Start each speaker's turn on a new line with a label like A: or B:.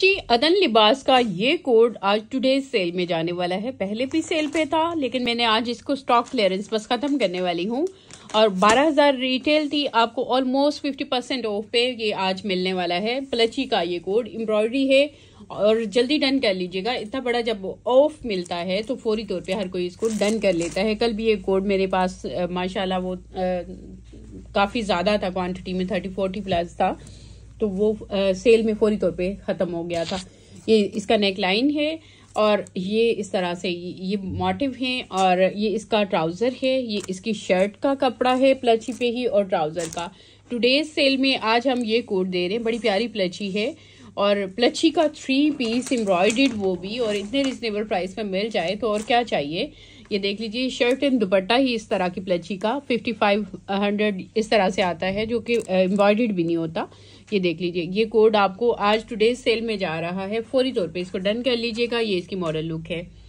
A: जी अदन लिबास का ये कोड आज टुडे सेल में जाने वाला है पहले भी सेल पे था लेकिन मैंने आज इसको स्टॉक क्लियरेंस बस खत्म करने वाली हूँ और 12000 रिटेल थी आपको ऑलमोस्ट 50 परसेंट ऑफ पे ये आज मिलने वाला है प्लची का ये कोड एम्ब्रॉयडरी है और जल्दी डन कर लीजिएगा इतना बड़ा जब ऑफ मिलता है तो फौरी तौर पे हर कोई इसको डन कर लेता है कल भी ये कोड मेरे पास माशाल्लाह वो काफ़ी ज़्यादा था क्वांटिटी में थर्टी फोर्टी प्लस था तो वो सेल में फौरी तौर पे ख़त्म हो गया था ये इसका नेक लाइन है और ये इस तरह से ये मोटिव है और ये इसका ट्राउज़र है ये इसकी शर्ट का कपड़ा है प्लची पे ही और ट्राउज़र का टुडेज सेल में आज हम ये कोट दे रहे हैं बड़ी प्यारी प्लची है और प्लची का थ्री पीस एम्ब्रॉयड वो भी और इतने रिजनेबल प्राइस में मिल जाए तो और क्या चाहिए ये देख लीजिए शर्ट एंड दुपट्टा ही इस तरह की प्लची का फिफ्टी फाइव हंड्रेड इस तरह से आता है जो कि एम्ब्रॉयडेड भी नहीं होता ये देख लीजिए ये कोड आपको आज टुडे सेल में जा रहा है फौरी तौर पे इसको डन कर लीजिएगा ये इसकी मॉडल लुक है